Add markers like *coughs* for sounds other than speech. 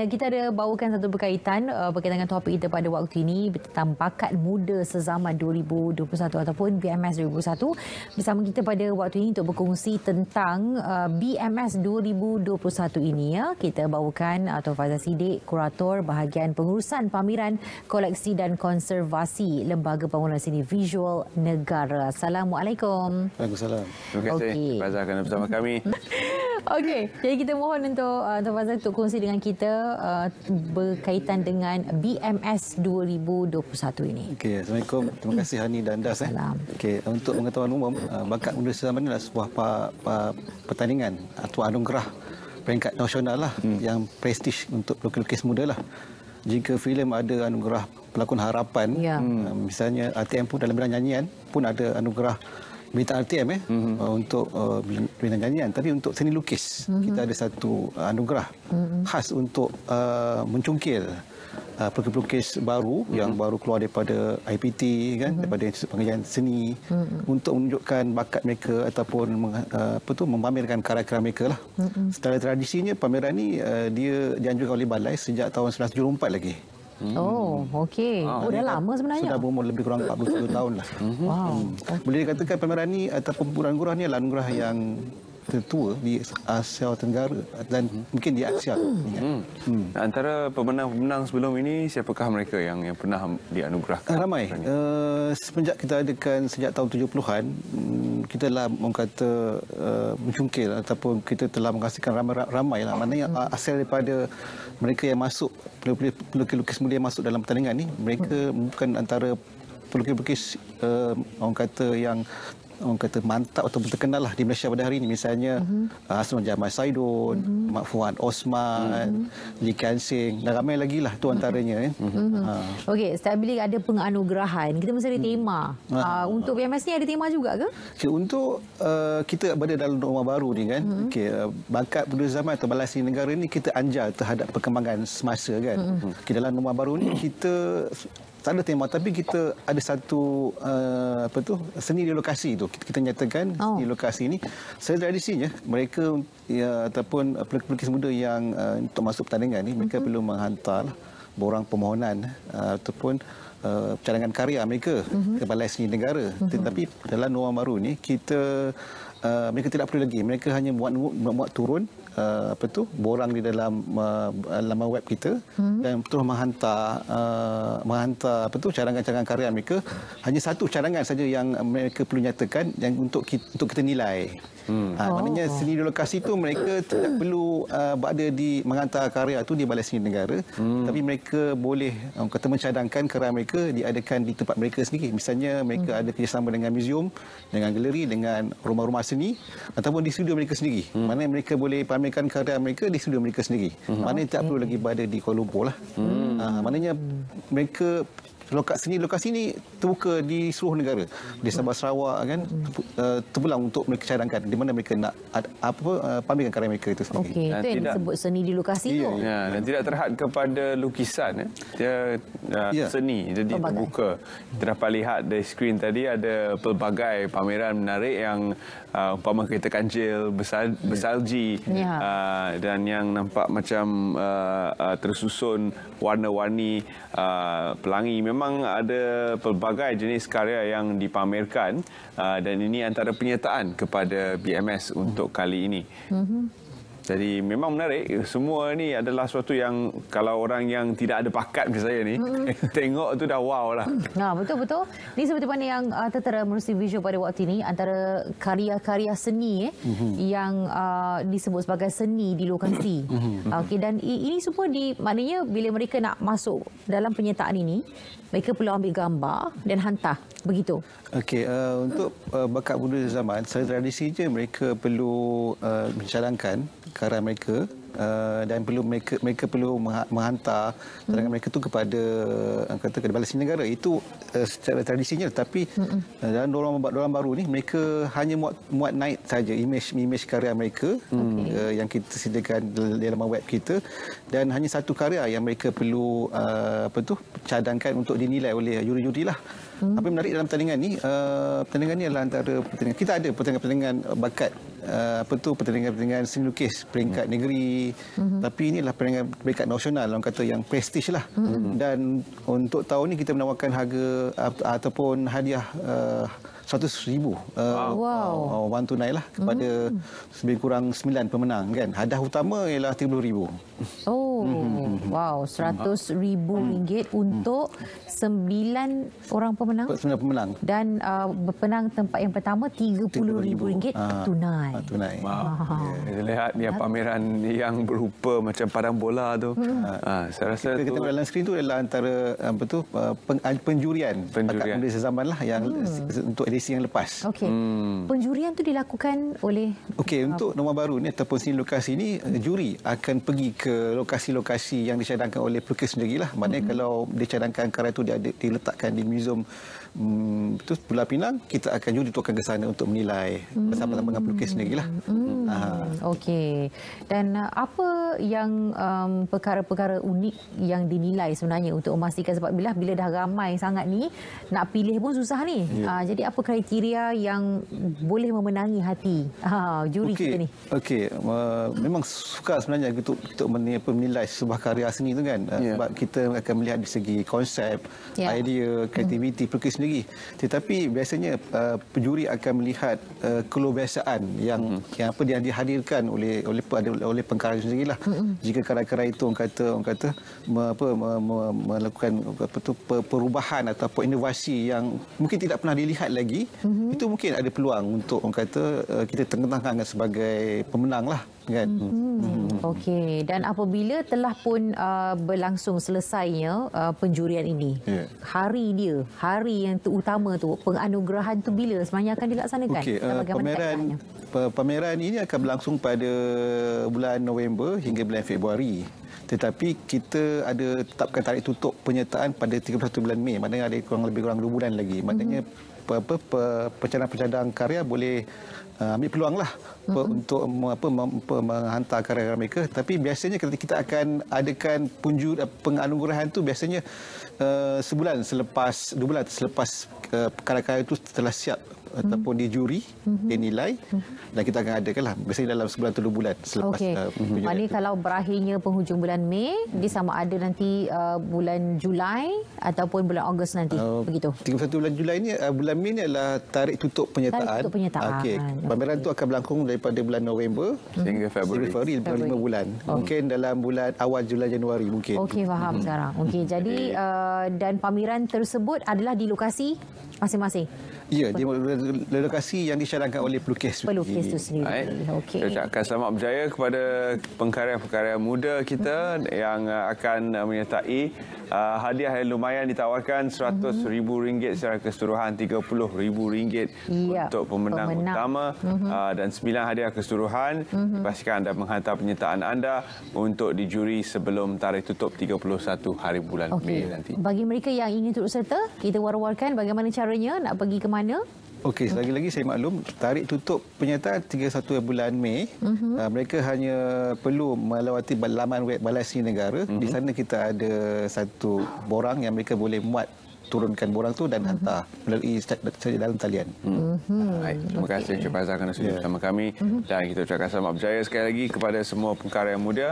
Eh, kita ada bawakan satu berkaitan uh, berkaitan dengan topik kita pada waktu ini tentang bakat muda sezaman 2021 ataupun BMS 2021 bersama kita pada waktu ini untuk berkongsi tentang uh, BMS 2021 ini ya. Kita bawakan atau uh, Faza Sidik, kurator bahagian pengurusan pameran koleksi dan konservasi Lembaga Pembangunan sini Visual Negara. Assalamualaikum. Waalaikumsalam. Terima kasih okay. Faza kerana bersama kami. *laughs* Okey, jadi kita mohon untuk uh, Tuan Fazal untuk kongsi dengan kita uh, berkaitan dengan BMS 2021 ini. Okey, Assalamualaikum. Terima kasih Hani dan Das. Eh. Salam. Eh. Okey, untuk pengetahuan umum, uh, bakat muda selama ini adalah sebuah pa, pa, pertandingan atau anugerah peringkat nasional lah hmm. yang prestij untuk pelukis-pelukis muda lah. Jika filem ada anugerah pelakon harapan, ya. Hmm. uh, misalnya ATM pun dalam bidang nyanyian pun ada anugerah bintang RTM eh, mm -hmm. untuk uh, bintang nyanyian. Tapi untuk seni lukis, mm -hmm. kita ada satu anugerah mm -hmm. khas untuk uh, mencungkil uh, pelukis-pelukis baru mm -hmm. yang baru keluar daripada IPT, kan, mm -hmm. daripada Pengajian Seni mm -hmm. untuk menunjukkan bakat mereka ataupun uh, apa tu, memamerkan karya-karya mereka. Lah. Mm -hmm. Setelah tradisinya, pameran ini uh, dia dianjurkan oleh balai sejak tahun 1974 lagi. Hmm. Oh, okey. Ah. Oh, dah lama sebenarnya. Sudah berumur lebih kurang 47 *coughs* tahun lah. Mhm. Hmm. Wow. Hmm. Boleh dikatakan pameran ini ataupun pemburuan gurah ini adalah anugerah yang tertua di Asia Tenggara dan hmm. mungkin di Asia. Hmm. Hmm. Antara pemenang-pemenang sebelum ini, siapakah mereka yang yang pernah dianugerahkan? Ramai. Uh, semenjak kita adakan sejak tahun 70-an, kita telah mengkata uh, mencungkil ataupun kita telah menghasilkan ramai-ramai lah. Maknanya hmm. Uh, asal daripada mereka yang masuk, pelukis-pelukis mulia yang masuk dalam pertandingan ni, mereka hmm. bukan antara pelukis-pelukis uh, orang kata yang orang kata mantap atau terkenal lah di Malaysia pada hari ini misalnya mm-hmm. uh, Jamal Saidun, mm-hmm. Mak Fuad Osman, mm-hmm. Lee Kian Sing dan ramai lagi lah tu mhm. antaranya mm-hmm. eh. Mm-hmm. Ha. Okey, bila ada penganugerahan, kita mesti ada mm-hmm. tema. Ha. Ha. untuk PMS ni ada tema juga ke? Okay, untuk uh, kita berada dalam rumah baru ni kan. Mm-hmm. Okey, uh, bakat pada zaman atau balas negara ni kita anjal terhadap perkembangan semasa kan. Mm-hmm. Okay, dalam rumah baru ni kita tak tema tapi kita ada satu uh, apa tu seni di lokasi tu kita, kita nyatakan oh. di lokasi ni saya tradisinya mereka ya, ataupun pelukis-pelukis muda yang uh, untuk masuk pertandingan ni mereka mm-hmm. perlu menghantar borang permohonan uh, ataupun uh, cadangan karya mereka mm-hmm. ke balai seni negara mm-hmm. tetapi dalam norma baru ni kita uh, mereka tidak perlu lagi mereka hanya buat muat turun uh, apa tu borang di dalam uh, laman web kita hmm. dan terus menghantar uh, menghantar apa tu cadangan-cadangan karya mereka hanya satu cadangan saja yang mereka perlu nyatakan yang untuk kita, untuk kita nilai Hmm. Ha, maknanya oh. seni di lokasi itu mereka tidak perlu uh, berada di mengantar karya itu di Balai Seni Negara. Hmm. Tapi mereka boleh um, kata mencadangkan karya mereka diadakan di tempat mereka sendiri. Misalnya mereka hmm. ada kerjasama dengan museum, dengan galeri, dengan rumah-rumah seni ataupun di studio mereka sendiri. Hmm. Mana mereka boleh pamerkan karya mereka di studio mereka sendiri. Hmm. Mana okay. tak perlu lagi berada di Kuala Lumpur lah. Hmm. Ah, hmm. Uh, maknanya mereka lokasi ni lokasi ni terbuka di seluruh negara di Sabah Sarawak kan hmm. terpulang eh, untuk mereka cadangkan di mana mereka nak apa eh, pamerkan karya mereka itu sendiri. Okey, itu yang disebut seni di lokasi iya, tu. Ya, dan tidak terhad kepada lukisan ya. Dia ya. seni jadi pelbagai. terbuka. Kita dapat lihat di skrin tadi ada pelbagai pameran menarik yang uh, umpama kereta kanjil, besal, bersalji ya. uh, dan yang nampak macam uh, uh, tersusun warna warna-warni uh, pelangi. Memang ada pelbagai jenis karya yang dipamerkan uh, dan ini antara penyertaan kepada BMS untuk kali ini. Mm-hmm. Jadi memang menarik. Semua ni adalah sesuatu yang kalau orang yang tidak ada pakat ke saya ni mm -hmm. *laughs* tengok tu dah wow lah. *laughs* Nah betul betul. Ini seperti mana yang uh, tertera menerusi visual pada waktu ini antara karya-karya seni eh, mm -hmm. yang uh, disebut sebagai seni di lokasi. *coughs* Mm -hmm. Okey dan ini semua di maknanya bila mereka nak masuk dalam penyertaan ini mereka perlu ambil gambar dan hantar begitu. Okey uh, untuk uh, bakat budaya zaman secara tradisinya mereka perlu uh, mencadangkan kekaran mereka uh, dan perlu mereka, mereka perlu menghantar cadangan hmm. mereka itu kepada uh, kata kepada balas negara itu uh, secara tradisinya lah. tapi hmm. dalam dorongan baru dorongan baru ni mereka hanya muat muat naik saja image image karya mereka okay. Hmm. uh, yang kita sediakan dalam web kita dan hanya satu karya yang mereka perlu uh, apa tu cadangkan untuk dinilai oleh juri-juri lah Hmm. Apa yang menarik dalam pertandingan ni, uh, pertandingan ni adalah antara pertandingan kita ada pertandingan-pertandingan uh, bakat uh, apa tu pertandingan-pertandingan seni lukis peringkat hmm. negeri. Hmm. Tapi inilah peringkat peringkat nasional orang kata yang prestige lah. Hmm. hmm. Dan untuk tahun ni kita menawarkan harga uh, ataupun hadiah uh, satu ribu uh, wow. Uh, one tunai lah kepada hmm. lebih kurang sembilan pemenang kan. Hadiah utama ialah tiga puluh ribu. Oh. Oh, wow, seratus ribu mm. ringgit mm. untuk sembilan orang pemenang. Sembilan pemenang. Dan uh, pemenang tempat yang pertama tiga puluh ribu ringgit ah, tunai. Ha, tunai. Wow. Yeah. Yeah. Lihat ni pameran yang berupa macam padang bola tu. Ha. Ha, saya rasa kita, kita tu... dalam skrin tu adalah antara apa tu penjurian. Penjurian. Pakat Malaysia zaman lah yang hmm. untuk edisi yang lepas. Okey. Hmm. Penjurian tu dilakukan oleh. Okey, untuk nombor baru ni ataupun sini lokasi ni eh, juri akan pergi ke lokasi lokasi-lokasi yang dicadangkan oleh Perkis sendirilah. Maknanya mm -hmm. kalau dicadangkan kereta itu diletakkan di muzium itu mm, hmm, Pulau Pinang, kita akan juga dituakan ke sana untuk menilai bersama-sama mm. dengan pelukis sendirilah. Mm. Okey. Dan uh, apa yang um, perkara-perkara um, unik yang dinilai sebenarnya untuk memastikan sebab bila, bila dah ramai sangat ni nak pilih pun susah ni. Yeah. Ya. Uh, jadi apa kriteria yang boleh memenangi hati uh, juri okay. kita ni? Okey. Uh, memang suka sebenarnya untuk, untuk menilai realise lah, sebuah karya seni tu kan yeah. sebab kita akan melihat di segi konsep, yeah. idea, kreativiti mm. pelukis sendiri. Tetapi biasanya uh, penjuri akan melihat uh, kelobesaan yang mm. yang apa yang dihadirkan oleh oleh oleh, oleh pengkarya sendirilah. lah. hmm Jika karya-karya itu orang kata orang kata me, apa me, me, melakukan apa tu perubahan atau inovasi yang mungkin tidak pernah dilihat lagi, hmm itu mungkin ada peluang untuk orang kata uh, kita tengenangkan sebagai pemenang lah kan. Hmm. Hmm. Hmm. hmm. Okey, dan apabila telah pun uh, berlangsung selesainya uh, penjurian ini, yeah. hari dia, hari yang terutama tu, penganugerahan tu bila sebenarnya akan dilaksanakan? Okey, uh, pameran pameran ini akan berlangsung pada bulan November hingga bulan Februari tetapi kita ada tetapkan tarik tutup penyertaan pada 31 bulan Mei maknanya ada kurang lebih kurang 2 bulan lagi maknanya apa apa pencadang-pencadang karya boleh uh, ambil peluanglah uh-huh. untuk apa menghantar karya mereka tapi biasanya kita akan adakan punju uh, penganugerahan tu biasanya uh, sebulan selepas dua bulan selepas uh, karya-karya itu telah siap ataupun hmm. dijuri, hmm. dinilai hmm. dan kita akan adakanlah biasanya dalam sebulan tujuh bulan selepas okay. uh, penghujung bulan. Maknanya kalau berakhirnya penghujung bulan Mei, hmm. dia sama ada nanti uh, bulan Julai ataupun bulan Ogos nanti. Uh, Begitu. 31 bulan Julai ni uh, bulan Mei ni adalah tarik tutup penyertaan. Tarik tutup penyertaan. Okey. Pameran okay. tu akan berlangsung daripada bulan November sehingga Februari. Februari, Februari. bulan. Okay. Oh. Mungkin dalam bulan awal Julai Januari mungkin. Okey, faham hmm. sekarang. Okey, jadi uh, dan pameran tersebut adalah di lokasi masing-masing. Ya, di lokasi yang disyarankan oleh pelukis. itu sendiri. Okey. Saya ucapkan selamat berjaya kepada pengkarya-pengkarya muda kita hmm. yang uh, akan uh, menyertai uh, hadiah yang lumayan ditawarkan RM100,000 hmm. secara keseluruhan RM30,000 untuk pemenang, pemenang. utama hmm. dan sembilan hadiah keseluruhan. Hmm. Dipastikan anda menghantar penyertaan anda untuk dijuri sebelum tarikh tutup 31 hari bulan okay. Mei nanti. Bagi mereka yang ingin turut serta, kita war-warkan bagaimana caranya nak pergi ke mana. Okey, hmm. selagi lagi saya maklum tarik tutup penyertaan 31 bulan Mei. Mhm. Uh -huh. mereka hanya perlu melawati laman web Balai Negara. Uh -huh. Di mhm. sana kita ada satu borang yang mereka boleh muat turunkan borang tu dan mhm. hantar uh -huh. melalui saja dalam talian. Uh hmm. -huh. Terima kasih okay. Cik Fazal kerana sudah yeah. bersama kami uh -huh. dan kita ucapkan selamat berjaya sekali lagi kepada semua pengkarya muda.